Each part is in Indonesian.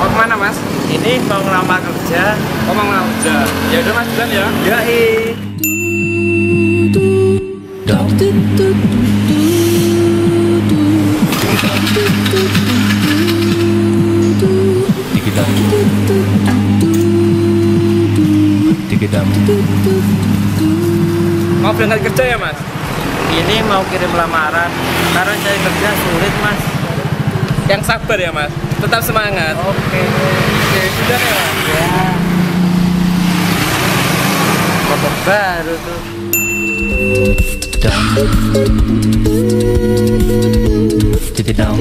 mau kemana mas? ini mau ngelamar kerja oh mau ngelamar kerja ya udah mas jalan ya Ya Digidam Mau berangkat kerja ya mas? Ini mau kirim lamaran Karena saya kerja sulit mas yang sabar ya mas tetap semangat oke oke sudah ya mas ya motor baru tuh Tididam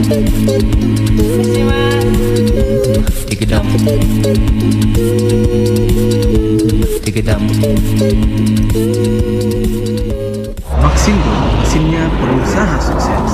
Tididam Tididam Maxim, mesinnya pengusaha sukses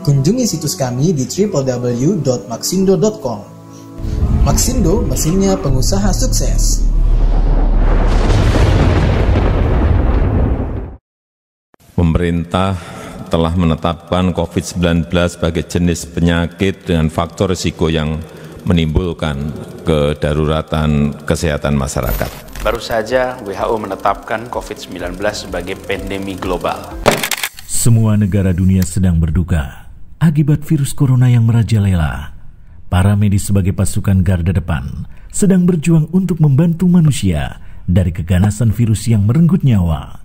Kunjungi situs kami di www.maxindo.com. Maxindo, mesinnya pengusaha sukses. Pemerintah telah menetapkan COVID-19 sebagai jenis penyakit dengan faktor risiko yang menimbulkan kedaruratan kesehatan masyarakat. Baru saja WHO menetapkan COVID-19 sebagai pandemi global. Semua negara dunia sedang berduka akibat virus corona yang merajalela. Para medis sebagai pasukan garda depan sedang berjuang untuk membantu manusia dari keganasan virus yang merenggut nyawa.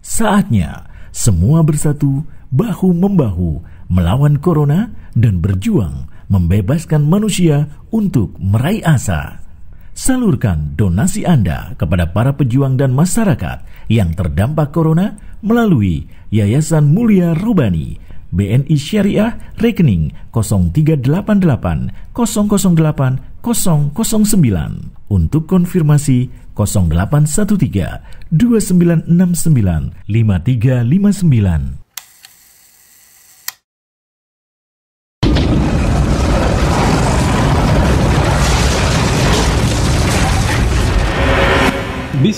Saatnya semua bersatu bahu membahu melawan corona dan berjuang membebaskan manusia untuk meraih asa. Salurkan donasi Anda kepada para pejuang dan masyarakat yang terdampak corona melalui Yayasan Mulia Rubani. BNI Syariah rekening 0388 008 009 untuk konfirmasi 0813 2969 5359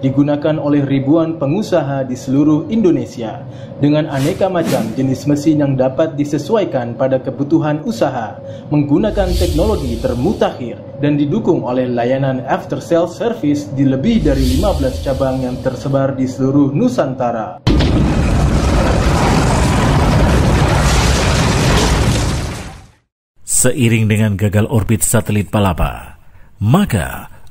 digunakan oleh ribuan pengusaha di seluruh Indonesia dengan aneka macam jenis mesin yang dapat disesuaikan pada kebutuhan usaha menggunakan teknologi termutakhir dan didukung oleh layanan after sales service di lebih dari 15 cabang yang tersebar di seluruh Nusantara. Seiring dengan gagal orbit satelit Palapa, maka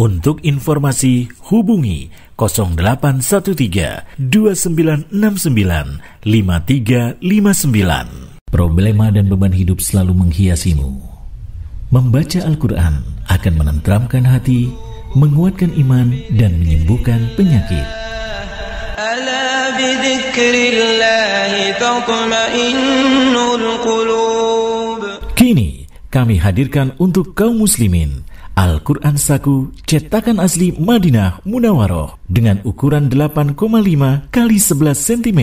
untuk informasi hubungi 0813 2969 5359. Problema dan beban hidup selalu menghiasimu. Membaca Al-Qur'an akan menenteramkan hati, menguatkan iman dan menyembuhkan penyakit. Kini kami hadirkan untuk kaum muslimin Al-Quran Saku cetakan asli Madinah Munawaroh dengan ukuran 8,5 x 11 cm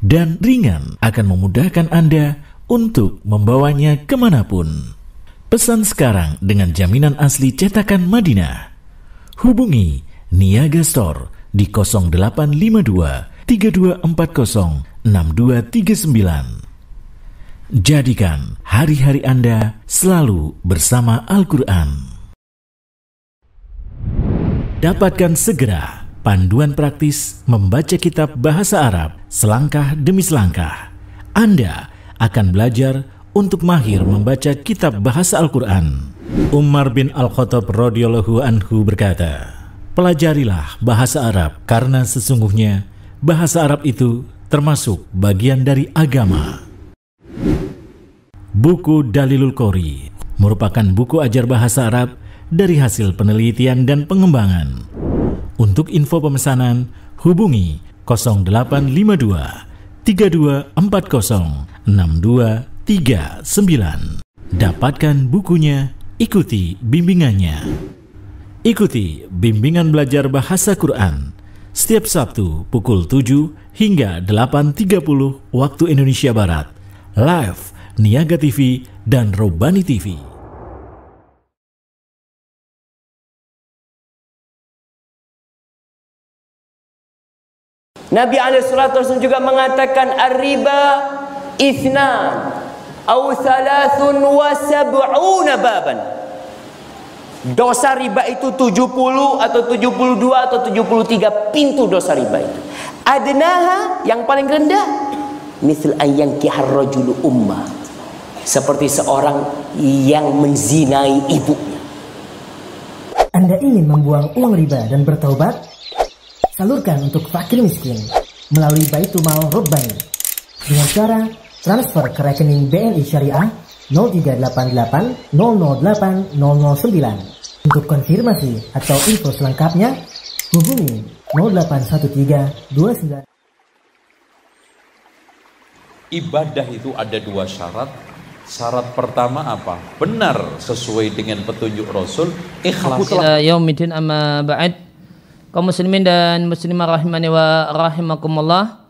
dan ringan akan memudahkan Anda untuk membawanya kemanapun. Pesan sekarang dengan jaminan asli cetakan Madinah. Hubungi Niaga Store di 0852 3240 6239 Jadikan hari-hari Anda selalu bersama Al-Quran. Dapatkan segera panduan praktis membaca kitab bahasa Arab selangkah demi selangkah. Anda akan belajar untuk mahir membaca kitab bahasa Al-Quran. Umar bin Al-Khattab radhiyallahu anhu berkata, Pelajarilah bahasa Arab karena sesungguhnya bahasa Arab itu termasuk bagian dari agama. Buku Dalilul Qori merupakan buku ajar bahasa Arab dari hasil penelitian dan pengembangan. Untuk info pemesanan, hubungi 0852 3240 6239. Dapatkan bukunya, ikuti bimbingannya. Ikuti bimbingan belajar bahasa Quran setiap Sabtu pukul 7 hingga 8.30 waktu Indonesia Barat. Live Niaga TV, dan Robani TV. Nabi SAW juga mengatakan ar-riba isna Au thalathun wa sab'una baban Dosa riba itu 70 atau 72 atau 73 pintu dosa riba itu Adnaha yang paling rendah Misal ayang kihar rajulu ummah seperti seorang yang menzinai ibunya. Anda ingin membuang uang riba dan bertaubat? Salurkan untuk fakir miskin melalui Baitumal Mal dengan cara transfer ke rekening BNI Syariah 0388 008 Untuk konfirmasi atau info selengkapnya, hubungi 081329. Ibadah itu ada dua syarat Syarat pertama apa? Benar sesuai dengan petunjuk Rasul. Ikhlas. Ila yaumidin amma ba'd. Kaum muslimin dan muslimah rahimani wa rahimakumullah.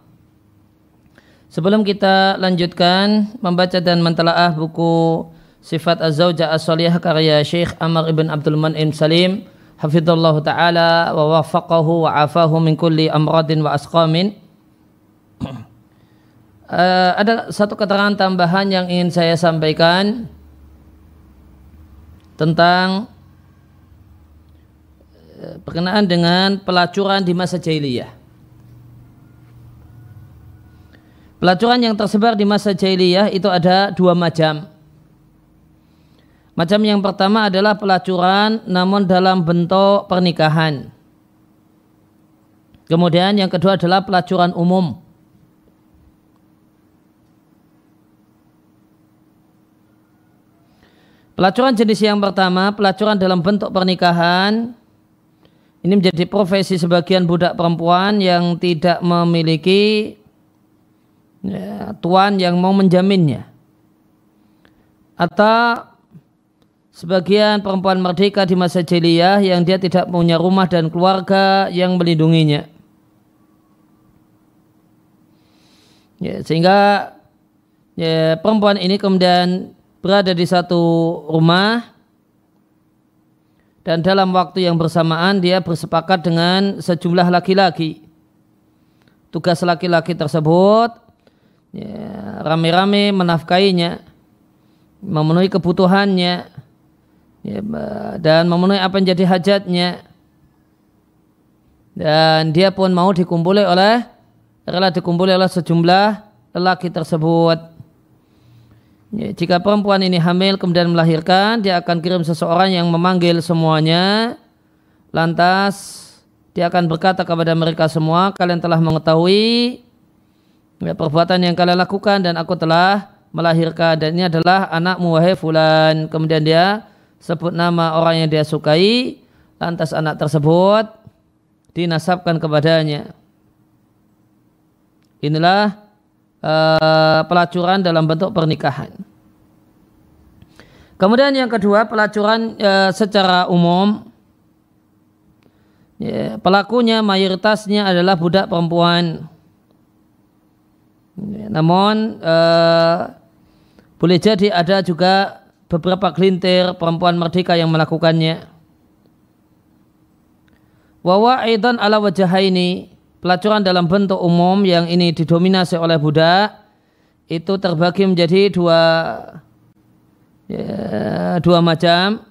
Sebelum kita lanjutkan membaca dan mentelaah buku Sifat Az-Zawja as karya Syekh Amr ibn Abdul Man'im Salim Hafizullah taala wa wafaqahu wa afahu min kulli amradin wa asqamin uh, ada satu keterangan tambahan yang ingin saya sampaikan tentang perkenaan eh, dengan pelacuran di masa jahiliyah. Pelacuran yang tersebar di masa jahiliyah itu ada dua macam. Macam yang pertama adalah pelacuran namun dalam bentuk pernikahan. Kemudian yang kedua adalah pelacuran umum Pelacuran jenis yang pertama, pelacuran dalam bentuk pernikahan. Ini menjadi profesi sebagian budak perempuan yang tidak memiliki ya, tuan yang mau menjaminnya. Atau sebagian perempuan merdeka di masa jeliah yang dia tidak punya rumah dan keluarga yang melindunginya. Ya, sehingga ya, perempuan ini kemudian berada di satu rumah dan dalam waktu yang bersamaan dia bersepakat dengan sejumlah laki-laki. Tugas laki-laki tersebut ya, rame-rame menafkainya, memenuhi kebutuhannya, ya, dan memenuhi apa yang jadi hajatnya. Dan dia pun mau dikumpuli oleh rela dikumpuli oleh sejumlah laki tersebut. Ya, jika perempuan ini hamil kemudian melahirkan, dia akan kirim seseorang yang memanggil semuanya. Lantas dia akan berkata kepada mereka semua, kalian telah mengetahui ya, perbuatan yang kalian lakukan dan aku telah melahirkan dan ini adalah anakmu wahai fulan. Kemudian dia sebut nama orang yang dia sukai, lantas anak tersebut dinasabkan kepadanya. Inilah Eh, pelacuran dalam bentuk pernikahan. Kemudian yang kedua pelacuran e, secara umum ya, pelakunya mayoritasnya adalah budak perempuan. Ya, namun e, boleh jadi ada juga beberapa gelintir perempuan merdeka yang melakukannya. Wawa aidan ala wajahaini pelacuran dalam bentuk umum yang ini didominasi oleh budak itu terbagi menjadi dua ya, dua macam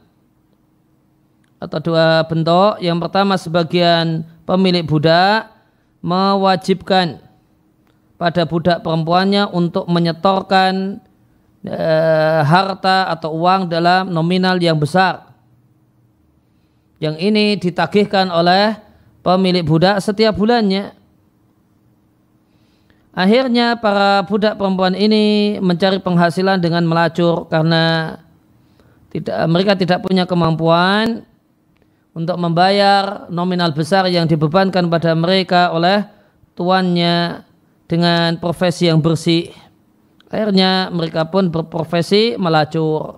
atau dua bentuk. Yang pertama sebagian pemilik budak mewajibkan pada budak perempuannya untuk menyetorkan e, harta atau uang dalam nominal yang besar. Yang ini ditagihkan oleh pemilik budak setiap bulannya. Akhirnya para budak perempuan ini mencari penghasilan dengan melacur karena tidak mereka tidak punya kemampuan untuk membayar nominal besar yang dibebankan pada mereka oleh tuannya dengan profesi yang bersih. Akhirnya mereka pun berprofesi melacur.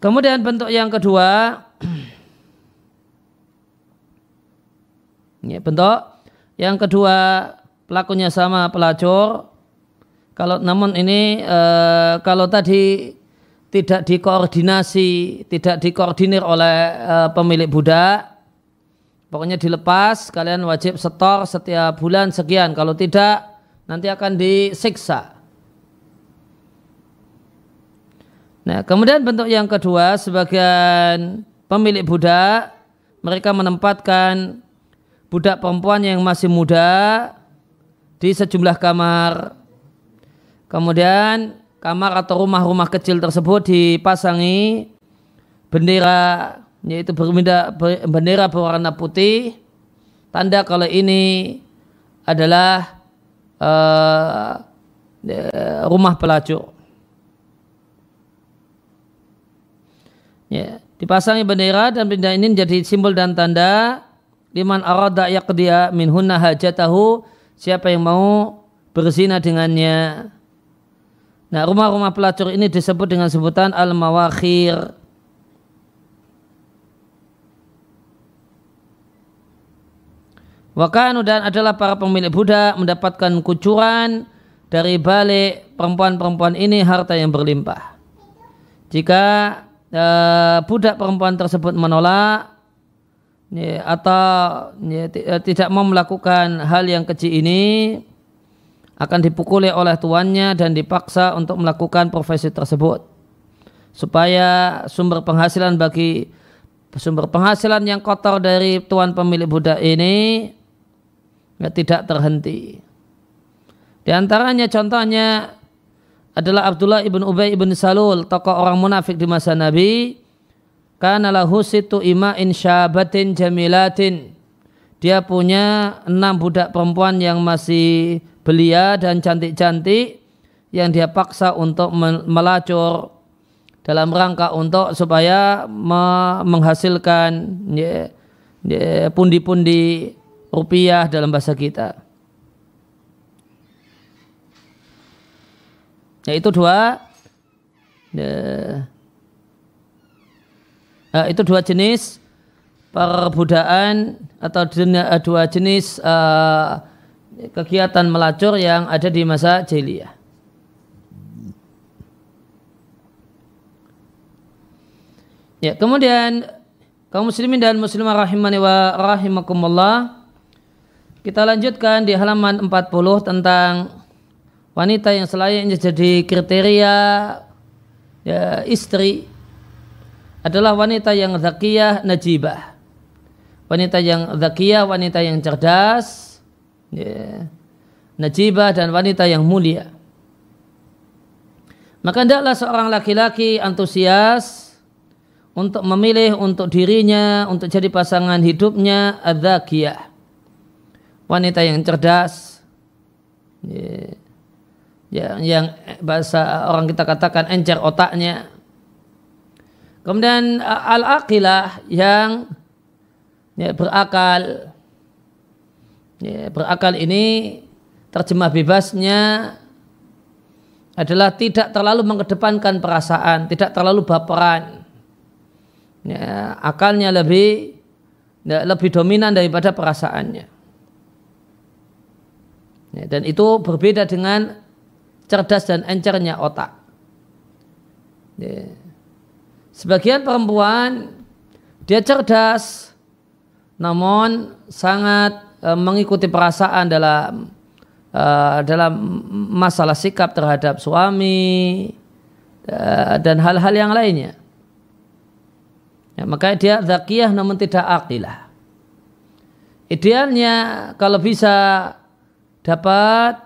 Kemudian bentuk yang kedua Ya, bentuk yang kedua pelakunya sama pelacur. Kalau namun ini e, kalau tadi tidak dikoordinasi, tidak dikoordinir oleh e, pemilik budak, pokoknya dilepas. Kalian wajib setor setiap bulan sekian. Kalau tidak nanti akan disiksa. Nah, kemudian bentuk yang kedua sebagian pemilik budak mereka menempatkan budak perempuan yang masih muda di sejumlah kamar. Kemudian kamar atau rumah-rumah kecil tersebut dipasangi bendera yaitu berbeda bendera berwarna putih tanda kalau ini adalah uh, rumah pelacur. Ya, dipasangi bendera dan benda ini menjadi simbol dan tanda liman arada yaqdiya min hunna hajatahu siapa yang mau berzina dengannya nah rumah-rumah pelacur ini disebut dengan sebutan al-mawakhir Wakanu dan adalah para pemilik budak mendapatkan kucuran dari balik perempuan-perempuan ini harta yang berlimpah. Jika e, budak perempuan tersebut menolak, ya, atau ya, tidak mau melakukan hal yang keji ini akan dipukuli oleh tuannya dan dipaksa untuk melakukan profesi tersebut supaya sumber penghasilan bagi sumber penghasilan yang kotor dari tuan pemilik budak ini ya, tidak terhenti. Di antaranya contohnya adalah Abdullah ibn Ubay ibn Salul, tokoh orang munafik di masa Nabi, karena lahu situ ima'in syabatin jamilatin. Dia punya enam budak perempuan yang masih belia dan cantik-cantik yang dia paksa untuk melacur dalam rangka untuk supaya menghasilkan pundi-pundi rupiah dalam bahasa kita. Yaitu dua ya, uh, itu dua jenis perbudaan atau eh, dua jenis uh, kegiatan melacur yang ada di masa jahiliyah. Ya, kemudian kaum muslimin dan muslimah rahimani wa rahimakumullah. Kita lanjutkan di halaman 40 tentang wanita yang selayaknya jadi kriteria ya, istri adalah wanita yang zakiyah najibah. Wanita yang zakiyah, wanita yang cerdas, ya, najibah dan wanita yang mulia. Maka hendaklah seorang laki-laki antusias untuk memilih untuk dirinya, untuk jadi pasangan hidupnya adzakiyah. Wanita yang cerdas. Ya, Yang, yang bahasa orang kita katakan encer otaknya Kemudian al-aqilah yang ya, berakal. Ya, berakal ini terjemah bebasnya adalah tidak terlalu mengedepankan perasaan, tidak terlalu baperan. Ya, akalnya lebih ya, lebih dominan daripada perasaannya. Ya, dan itu berbeda dengan cerdas dan encernya otak. Ya Sebagian perempuan dia cerdas namun sangat e, mengikuti perasaan dalam e, dalam masalah sikap terhadap suami e, dan hal-hal yang lainnya. Ya, maka dia zakiyah namun tidak akilah. Idealnya kalau bisa dapat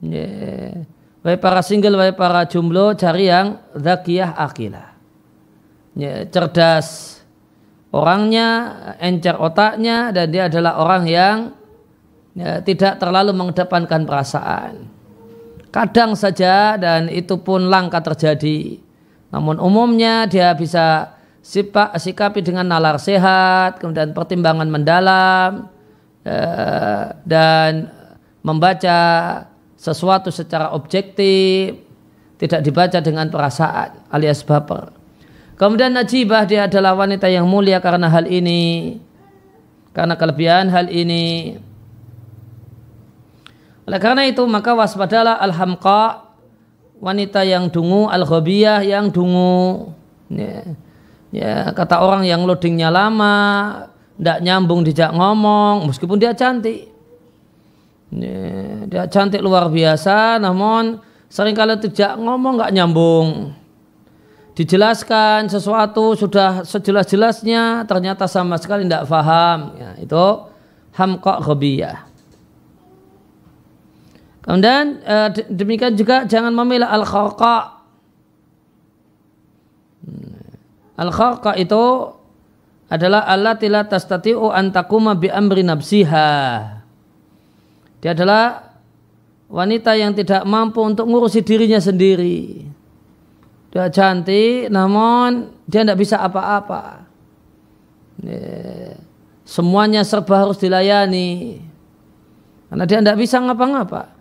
yeah, ya, para single, para jomblo cari yang zakiyah akilah ya, cerdas orangnya, encer otaknya, dan dia adalah orang yang ya, tidak terlalu mengedepankan perasaan. Kadang saja dan itu pun langka terjadi. Namun umumnya dia bisa sipak, sikapi dengan nalar sehat, kemudian pertimbangan mendalam, ya, dan membaca sesuatu secara objektif, tidak dibaca dengan perasaan alias baper. Kemudian Najibah dia adalah wanita yang mulia karena hal ini karena kelebihan hal ini. Oleh karena itu maka waspadalah alhamqa wanita yang dungu al yang dungu. Ya, ya, kata orang yang loadingnya lama, tidak nyambung dijak ngomong meskipun dia cantik. Ya, dia cantik luar biasa namun seringkali tidak ngomong nggak nyambung dijelaskan sesuatu sudah sejelas-jelasnya ternyata sama sekali tidak paham ya, itu hamqa ghobiyah kemudian eh, demikian juga jangan memilih al kharqa hmm. al itu adalah Allah tila tastati'u antakuma bi amri nafsiha dia adalah wanita yang tidak mampu untuk ngurusi dirinya sendiri dia cantik namun dia tidak bisa apa-apa. Semuanya serba harus dilayani. Karena dia tidak bisa ngapa-ngapa.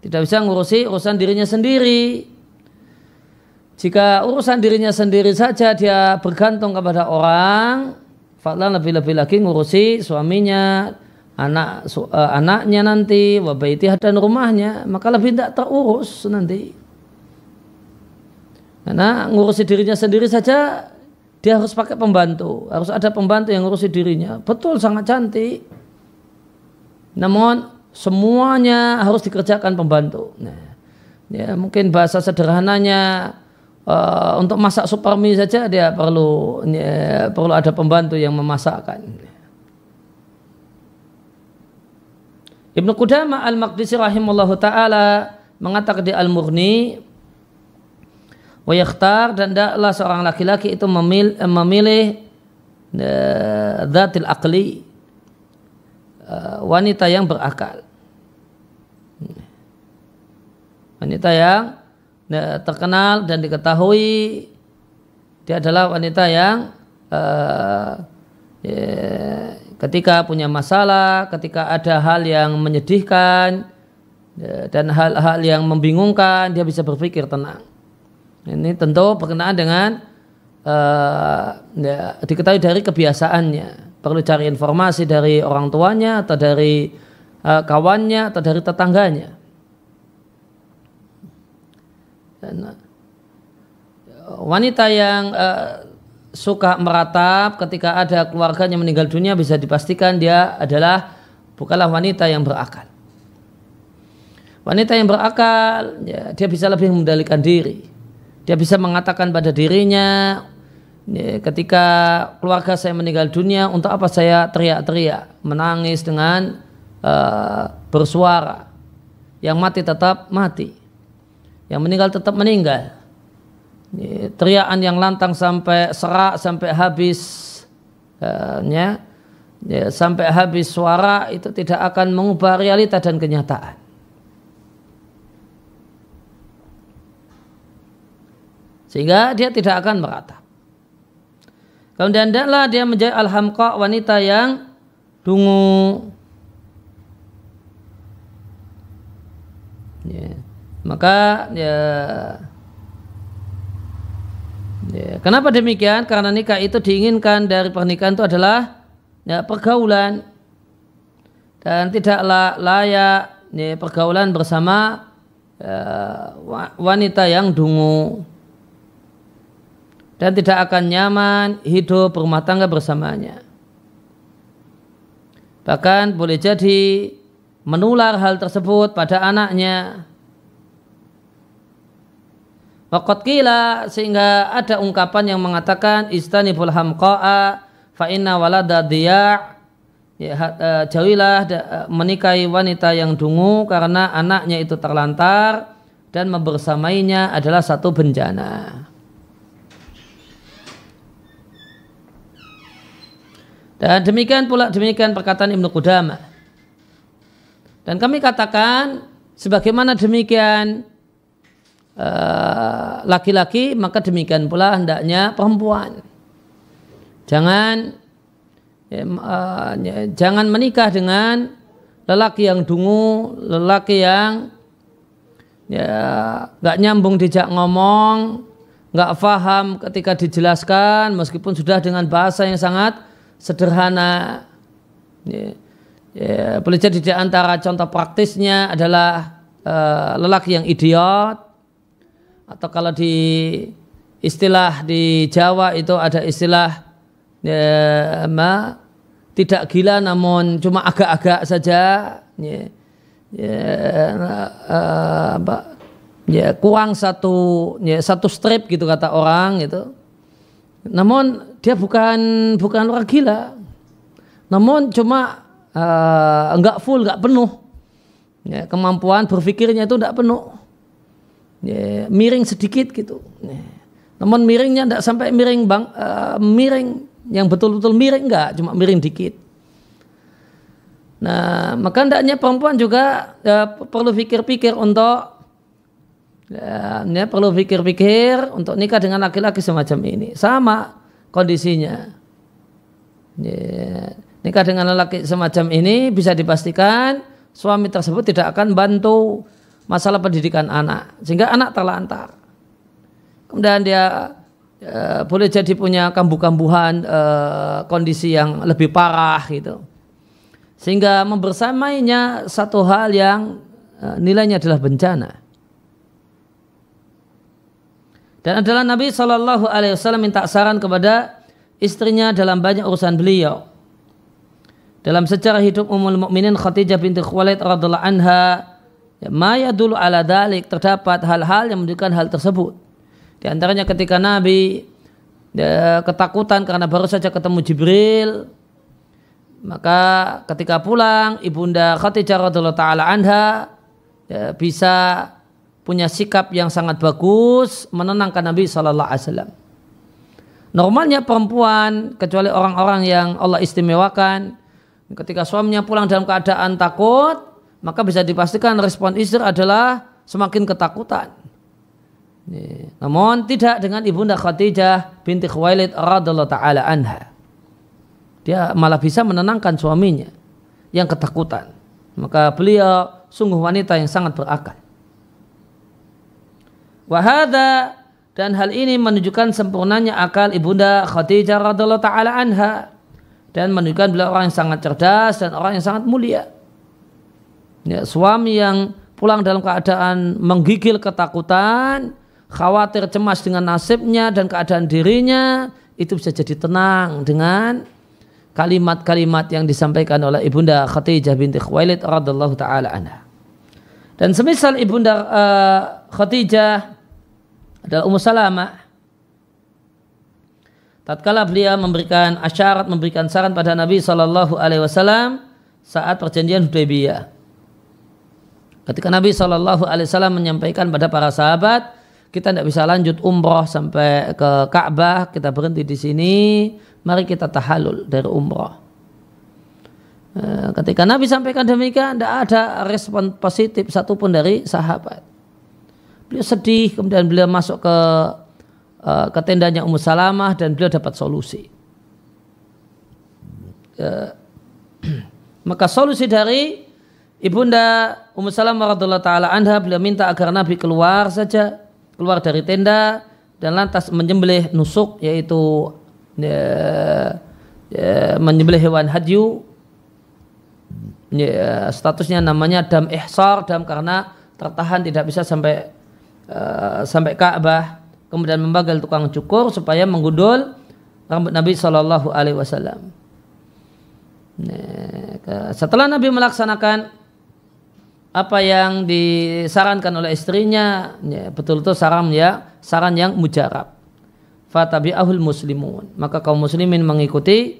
Tidak bisa ngurusi urusan dirinya sendiri. Jika urusan dirinya sendiri saja dia bergantung kepada orang, Fadlan lebih-lebih lagi ngurusi suaminya, anak su, uh, anaknya nanti, wabaitih dan rumahnya, maka lebih tidak terurus nanti. Karena ngurusi dirinya sendiri saja dia harus pakai pembantu, harus ada pembantu yang ngurusi dirinya. Betul sangat cantik. Namun semuanya harus dikerjakan pembantu. Nah, ya mungkin bahasa sederhananya uh, untuk masak supermi saja dia perlu ya, perlu ada pembantu yang memasakkan. Ibnu Qudamah Al-Maqdisi rahimullah taala mengatakan di Al-Mughni Wayakhtar dan daklah seorang laki-laki itu memilih, memilih dhatil akli eh, wanita yang berakal. Wanita yang eh, terkenal dan diketahui dia adalah wanita yang uh, ketika punya masalah, ketika ada hal yang menyedihkan dan hal-hal yang membingungkan, dia bisa berpikir tenang. Ini tentu berkenaan dengan uh, ya, diketahui dari kebiasaannya. Perlu cari informasi dari orang tuanya atau dari uh, kawannya atau dari tetangganya. Dan, eh, wanita yang uh, suka meratap ketika ada keluarganya meninggal dunia bisa dipastikan dia adalah bukanlah wanita yang berakal. Wanita yang berakal ya, dia bisa lebih mengendalikan diri. Dia bisa mengatakan pada dirinya, ketika keluarga saya meninggal dunia, untuk apa saya teriak-teriak, menangis dengan uh, bersuara. Yang mati tetap mati. Yang meninggal tetap meninggal. Teriakan yang lantang sampai serak, sampai habis. Uh, ya, sampai habis suara itu tidak akan mengubah realita dan kenyataan. Sehingga dia tidak akan merata. Kemudian hendaklah dia menjadi alhamqa wanita yang dungu. Ya. Maka ya, ya Kenapa demikian? Karena nikah itu diinginkan dari pernikahan itu adalah ya, pergaulan dan tidaklah layak ya, pergaulan bersama ya, wanita yang dungu dan tidak akan nyaman hidup rumah tangga bersamanya. Bahkan boleh jadi menular hal tersebut pada anaknya. Waqat kila sehingga ada ungkapan yang mengatakan istanibul hamqa'a fa inna walada diya' ya, e, jauhilah e, menikahi wanita yang dungu karena anaknya itu terlantar dan membersamainya adalah satu bencana. Dan demikian pula demikian perkataan Ibnu Qudama. Dan kami katakan sebagaimana demikian eh, laki-laki uh, maka demikian pula hendaknya perempuan. Jangan ya, uh, jangan menikah dengan lelaki yang dungu, lelaki yang ya nggak nyambung dijak ngomong, nggak paham ketika dijelaskan meskipun sudah dengan bahasa yang sangat sederhana ya, ya, boleh jadi di antara contoh praktisnya adalah uh, lelaki yang idiot atau kalau di istilah di Jawa itu ada istilah ya, ma, tidak gila namun cuma agak-agak saja ya, ya, uh, apa, ya kurang satu ya, satu strip gitu kata orang gitu namun dia bukan bukan orang gila. Namun cuma uh, enggak full, enggak penuh. Ya, kemampuan berpikirnya itu enggak penuh. Ya, miring sedikit gitu. Ya. Namun miringnya enggak sampai miring bang uh, miring yang betul-betul miring enggak, cuma miring dikit. Nah, maka hendaknya perempuan juga uh, perlu pikir-pikir untuk ya, perlu pikir-pikir untuk nikah dengan laki-laki semacam ini. Sama kondisinya. Ya, nikah dengan laki-laki semacam ini bisa dipastikan suami tersebut tidak akan bantu masalah pendidikan anak. Sehingga anak terlantar. Kemudian dia ya, boleh jadi punya kambuh-kambuhan e, kondisi yang lebih parah gitu. Sehingga membersamainya satu hal yang e, nilainya adalah bencana. Dan adalah Nabi Shallallahu Alaihi Wasallam minta saran kepada istrinya dalam banyak urusan beliau. Dalam sejarah hidup umul Mukminin Khadijah binti Khuwailid radhiallahu anha, ya, maya dulu ala dalik terdapat hal-hal yang menunjukkan hal tersebut. Di antaranya ketika Nabi ya, ketakutan karena baru saja ketemu Jibril, maka ketika pulang ibunda Khadijah radhiallahu taala anha ya, bisa punya sikap yang sangat bagus menenangkan Nabi Shallallahu Alaihi Wasallam. Normalnya perempuan kecuali orang-orang yang Allah istimewakan ketika suaminya pulang dalam keadaan takut maka bisa dipastikan respon istri adalah semakin ketakutan. Namun tidak dengan ibunda Khadijah binti Khuwailid radhiallahu taala anha. Dia malah bisa menenangkan suaminya yang ketakutan. Maka beliau sungguh wanita yang sangat berakal. Wahada dan hal ini menunjukkan sempurnanya akal ibunda Khadijah radhiallahu taala anha dan menunjukkan beliau orang yang sangat cerdas dan orang yang sangat mulia. Ya, suami yang pulang dalam keadaan menggigil ketakutan, khawatir cemas dengan nasibnya dan keadaan dirinya, itu bisa jadi tenang dengan kalimat-kalimat yang disampaikan oleh ibunda Khadijah binti Khuwailid radhiallahu taala anha. Dan semisal ibunda uh, Khadijah adalah Ummu Salamah. Tatkala beliau memberikan asyarat, memberikan saran pada Nabi Shallallahu Alaihi Wasallam saat perjanjian Hudaybiyah. Ketika Nabi Shallallahu Alaihi Wasallam menyampaikan pada para sahabat, kita tidak bisa lanjut umroh sampai ke Ka'bah, kita berhenti di sini. Mari kita tahalul dari umroh. Eh, ketika Nabi sampaikan demikian, tidak ada respon positif satupun dari sahabat beliau sedih kemudian beliau masuk ke uh, ke tendanya Ummu Salamah dan beliau dapat solusi uh, maka solusi dari ibunda Ummu Salamah radhiallahu taala anha beliau minta agar Nabi keluar saja keluar dari tenda dan lantas menyembelih nusuk yaitu uh, uh, menyembelih hewan hadyu ya, statusnya namanya dam ihsar dam karena tertahan tidak bisa sampai Eh, sampai Ka'bah kemudian membagal tukang cukur supaya menggudul rambut Nabi Shallallahu Alaihi Wasallam. Nah, setelah Nabi melaksanakan apa yang disarankan oleh istrinya, ya, betul betul saran ya, saran yang mujarab. Fatabi ahul muslimun. Maka kaum muslimin mengikuti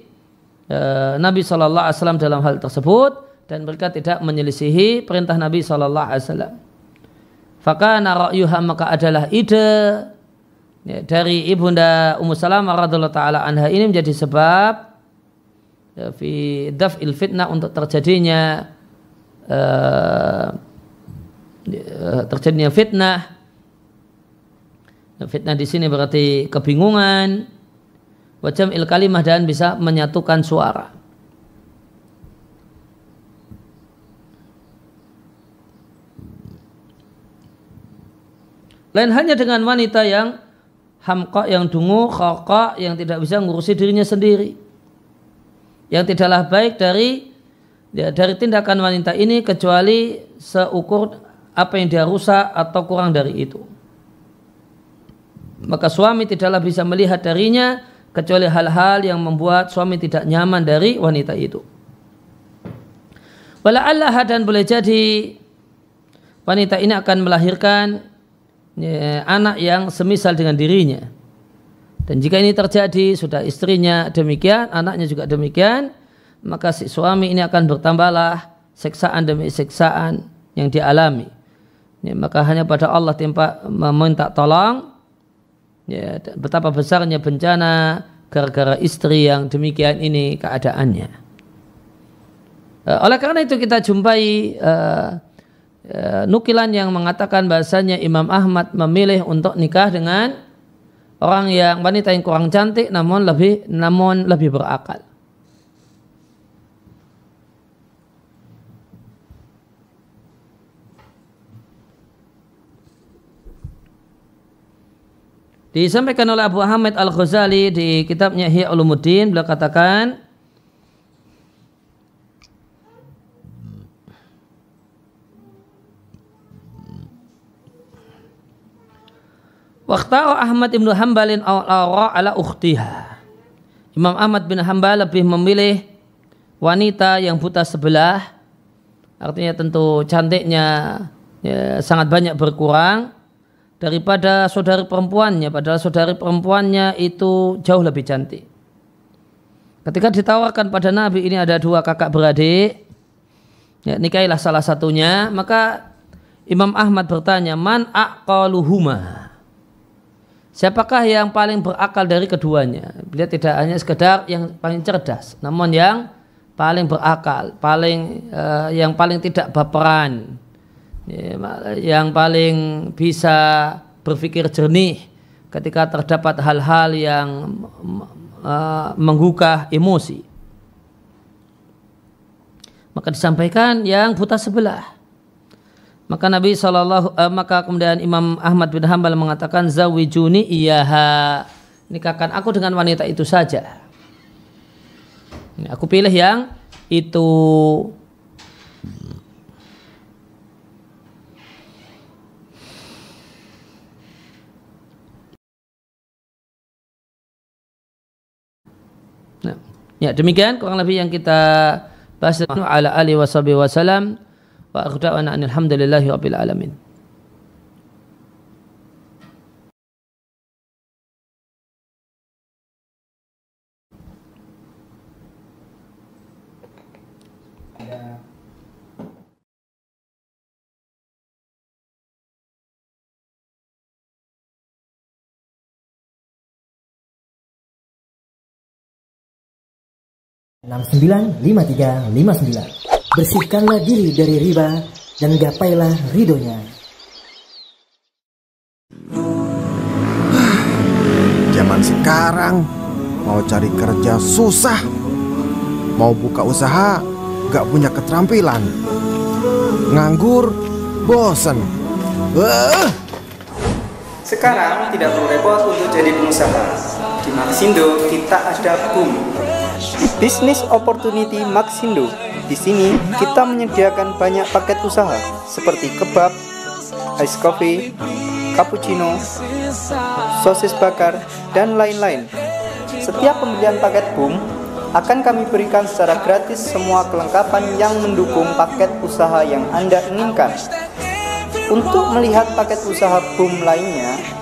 eh, Nabi Shallallahu Alaihi Wasallam dalam hal tersebut dan mereka tidak menyelisihi perintah Nabi Shallallahu Alaihi Wasallam. Fakana ra'yuha maka adalah ide ya, dari ibunda Ummu Salamah radhiyallahu taala anha ini menjadi sebab ya, fi daf'il fitnah untuk terjadinya uh, terjadinya fitnah. Ya, fitnah di sini berarti kebingungan. Wajam il kalimah dan bisa menyatukan suara. Lain hanya dengan wanita yang hamqa yang dungu, khaqa yang tidak bisa ngurusi dirinya sendiri. Yang tidaklah baik dari ya, dari tindakan wanita ini kecuali seukur apa yang dia rusak atau kurang dari itu. Maka suami tidaklah bisa melihat darinya kecuali hal-hal yang membuat suami tidak nyaman dari wanita itu. Allah dan boleh jadi wanita ini akan melahirkan anak yang semisal dengan dirinya. Dan jika ini terjadi, sudah istrinya demikian, anaknya juga demikian, maka si suami ini akan bertambahlah seksaan demi seksaan yang dialami. Ya, maka hanya pada Allah tempat meminta tolong. Ya, betapa besarnya bencana gara-gara istri yang demikian ini keadaannya. Eh, oleh karena itu kita jumpai eh, Eh, nukilan yang mengatakan bahasanya Imam Ahmad memilih untuk nikah dengan orang yang wanita yang kurang cantik namun lebih namun lebih berakal. Disampaikan oleh Abu Hamid Al-Ghazali di kitabnya Hiya Ulumuddin beliau katakan Waktu Ahmad ibnu Hambalin al ala uhtiha. Imam Ahmad bin Hambal lebih memilih wanita yang buta sebelah. Artinya tentu cantiknya ya, sangat banyak berkurang daripada saudari perempuannya. Padahal saudari perempuannya itu jauh lebih cantik. Ketika ditawarkan pada Nabi ini ada dua kakak beradik, ya, nikailah salah satunya. Maka Imam Ahmad bertanya, man akaluhuma? Siapakah yang paling berakal dari keduanya? Beliau tidak hanya sekedar yang paling cerdas, namun yang paling berakal, paling uh, yang paling tidak baperan, ya, yang paling bisa berpikir jernih ketika terdapat hal-hal yang uh, menggugah emosi. Maka disampaikan yang buta sebelah maka Nabi Shallallahu uh, eh, maka kemudian Imam Ahmad bin Hambal mengatakan zawijuni iyaha nikahkan aku dengan wanita itu saja. Ini aku pilih yang itu Nah, ya demikian kurang lebih yang kita bahas ala alihi wasallam Wa akhdawana alhamdulillahi rabbil alamin. enam sembilan lima tiga lima sembilan bersihkanlah diri dari riba dan gapailah ridhonya. Zaman sekarang mau cari kerja susah, mau buka usaha gak punya keterampilan, nganggur, bosen. Uh. Sekarang tidak perlu repot untuk jadi pengusaha. Di Maxindo kita ada boom. Bisnis Opportunity Maxindo. Di sini kita menyediakan banyak paket usaha seperti kebab, ice coffee, cappuccino, sosis bakar, dan lain-lain. Setiap pembelian paket BOOM akan kami berikan secara gratis semua kelengkapan yang mendukung paket usaha yang Anda inginkan. Untuk melihat paket usaha BOOM lainnya,